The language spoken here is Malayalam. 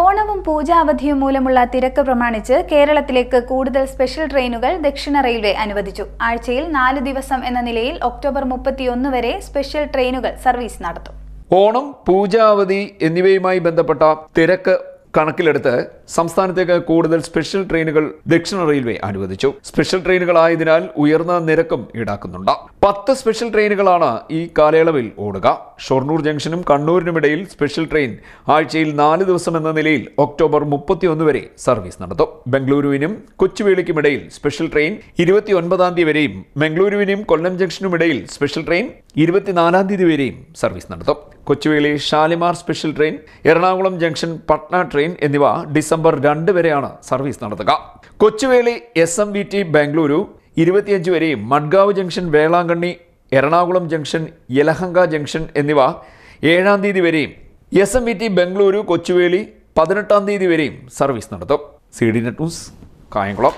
ഓണവും പൂജാ അവധിയും മൂലമുള്ള തിരക്ക് പ്രമാണിച്ച് കേരളത്തിലേക്ക് കൂടുതൽ സ്പെഷ്യൽ ട്രെയിനുകൾ ദക്ഷിണ റെയിൽവേ അനുവദിച്ചു ആഴ്ചയിൽ നാല് ദിവസം എന്ന നിലയിൽ ഒക്ടോബർ മുപ്പത്തിയൊന്ന് വരെ സ്പെഷ്യൽ ട്രെയിനുകൾ സർവീസ് നടത്തും ഓണം പൂജാവധി എന്നിവയുമായി ബന്ധപ്പെട്ട തിരക്ക് കണക്കിലെടുത്ത് സംസ്ഥാനത്തേക്ക് കൂടുതൽ സ്പെഷ്യൽ ട്രെയിനുകൾ ദക്ഷിണ റെയിൽവേ അനുവദിച്ചു സ്പെഷ്യൽ ട്രെയിനുകളായതിനാൽ ഉയർന്ന നിരക്കും ഈടാക്കുന്നുണ്ട് പത്ത് സ്പെഷ്യൽ ട്രെയിനുകളാണ് ഈ കാലയളവിൽ ഓടുക ഷൊർണൂർ ജംഗ്ഷനും കണ്ണൂരിനുമിടയിൽ സ്പെഷ്യൽ ട്രെയിൻ ആഴ്ചയിൽ നാല് ദിവസം എന്ന നിലയിൽ ഒക്ടോബർ മുപ്പത്തിയൊന്ന് വരെ സർവീസ് നടത്തും ബംഗളൂരുവിനും കൊച്ചുവേളിക്കുമിടയിൽ സ്പെഷ്യൽ ട്രെയിൻ ഇരുപത്തിയൊൻപതാം തീയതി വരെയും ബംഗളൂരുവിനും കൊല്ലം ജംഗ്ഷനുമിടയിൽ സ്പെഷ്യൽ ട്രെയിൻ ഇരുപത്തിനാലാം തീയതി വരെയും സർവീസ് നടത്തും Kochuveli Shalimar special train Ernakulam junction Patna train എന്നിവ ഡിസംബർ രണ്ട് വരെയാണ് സർവീസ് നടത്തുക Kochuveli S M V T Bengaluru ഇരുപത്തിയഞ്ച് വരെയും Madgaon junction Velankanni Ernakulam junction Yelahanka junction എന്നിവ ഏഴാം തീയതി വരെയും S M V T Bengaluru Kochuveli പതിനെട്ടാം തീയതി വരെയും സർവീസ് നടത്തും C D net news Kayamkulam